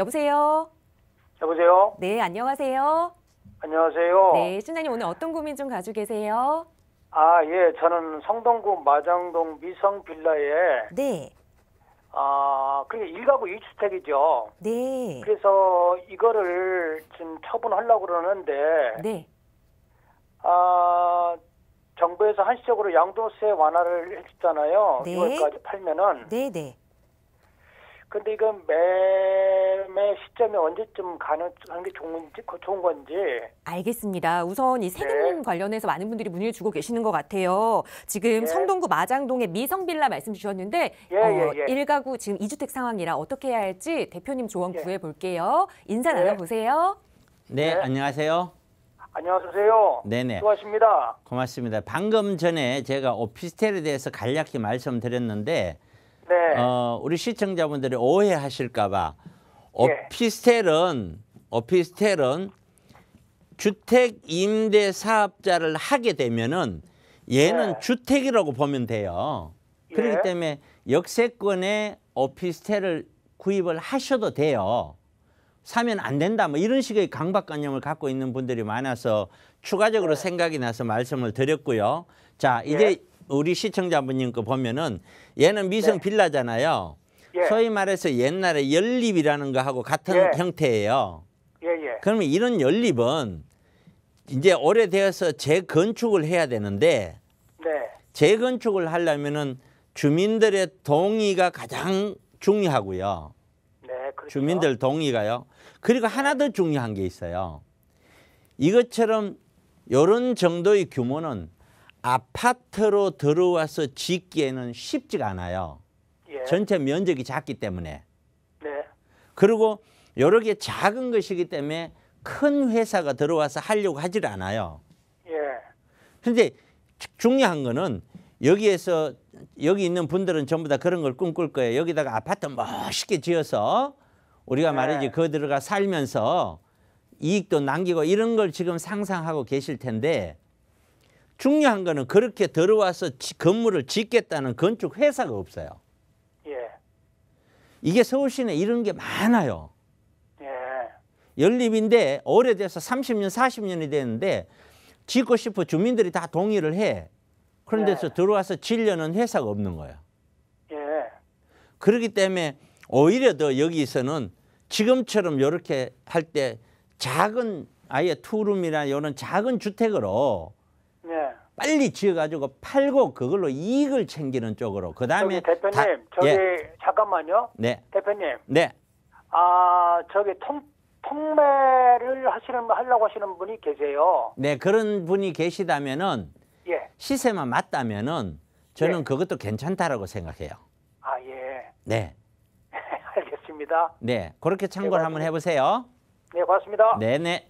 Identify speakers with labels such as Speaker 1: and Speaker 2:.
Speaker 1: 여보세요. 여보세요. 네, 안녕하세요. 안녕하세요. 네, 신장님
Speaker 2: 오늘 어떤 고민 좀 가지고 계세요?
Speaker 1: 아, 예, 저는 성동구 마장동 미성 빌라에 네. 아, 그게 일가구 2주택이죠. 네. 그래서 이거를 지금 처분하려고 그러는데 네. 아, 정부에서 한시적으로 양도세 완화를 했잖아요. 네. 6월까지 팔면은 네, 네. 근데 이건 매매 시점이 언제쯤 가는 게 좋은지 좋은 건지 알겠습니다. 우선 이 세금 네. 관련해서 많은 분들이 문의를 주고 계시는 것 같아요. 지금 예. 성동구 마장동의 미성 빌라 말씀 주셨는데 예, 예 어, 예, 1가구 지금 2주택 상황이라 어떻게 해야 할지 대표님 조언 예. 구해 볼게요. 인사 네. 나눠 보세요.
Speaker 2: 네, 네, 안녕하세요.
Speaker 1: 안녕하세요. 네네. 수고하십니다.
Speaker 2: 고맙습니다. 방금 전에 제가 오피스텔에 대해서 간략히 말씀드렸는데 네. 어, 우리 시청자분들이 오해하실까봐 오피스텔은 예. 오피스텔은 주택 임대 사업자를 하게 되면은 얘는 네. 주택이라고 보면 돼요. 예. 그렇기 때문에 역세권에 오피스텔을 구입을 하셔도 돼요. 사면 안 된다 뭐 이런 식의 강박관념을 갖고 있는 분들이 많아서 추가적으로 네. 생각이 나서 말씀을 드렸고요. 자 이제 예. 우리 시청자분님 거 보면은 얘는 미성 네. 빌라잖아요. 예. 소위 말해서 옛날에 연립이라는 거하고 같은 예. 형태예요. 예예. 예. 그러면 이런 연립은 이제 오래되어서 재건축을 해야 되는데 네. 재건축을 하려면은 주민들의 동의가 가장 중요하고요. 네, 그렇죠. 주민들 동의가요. 그리고 하나 더 중요한 게 있어요. 이것처럼 이런 정도의 규모는 아파트로 들어와서 짓기에는 쉽지가 않아요. 예. 전체 면적이 작기 때문에. 네. 그리고 여러 개 작은 것이기 때문에 큰 회사가 들어와서 하려고 하질 않아요. 예. 근데 중요한 거는 여기에서 여기 있는 분들은 전부 다 그런 걸 꿈꿀 거예요. 여기다가 아파트 멋있게 지어서 우리가 네. 말이지 거들어가 그 살면서 이익도 남기고 이런 걸 지금 상상하고 계실 텐데 중요한 거는 그렇게 들어와서 건물을 짓겠다는 건축 회사가 없어요. 예. 이게 서울시내 이런 게 많아요. 예. 연립인데 오래돼서 30년, 40년이 됐는데 짓고 싶어 주민들이 다 동의를 해. 그런데서 예. 들어와서 질려는 회사가 없는 거야. 예. 그렇기 때문에 오히려 더 여기서는 지금처럼 이렇게 할 때 작은 아예 투룸이나 이런 작은 주택으로 빨리 지어가지고 팔고 그걸로 이익을 챙기는 쪽으로. 그 다음에 대표님, 다, 저기 예.
Speaker 1: 잠깐만요. 네. 대표님. 네. 아 저기 통 통매를 하시는 하려고 하시는 분이 계세요.
Speaker 2: 네, 그런 분이 계시다면은 예. 시세만 맞다면은 저는 예. 그것도 괜찮다라고 생각해요.
Speaker 1: 아 예. 네. 알겠습니다.
Speaker 2: 네, 그렇게 참고를 예, 예, 네, 한번 해보세요.
Speaker 1: 네, 고맙습니다. 네네.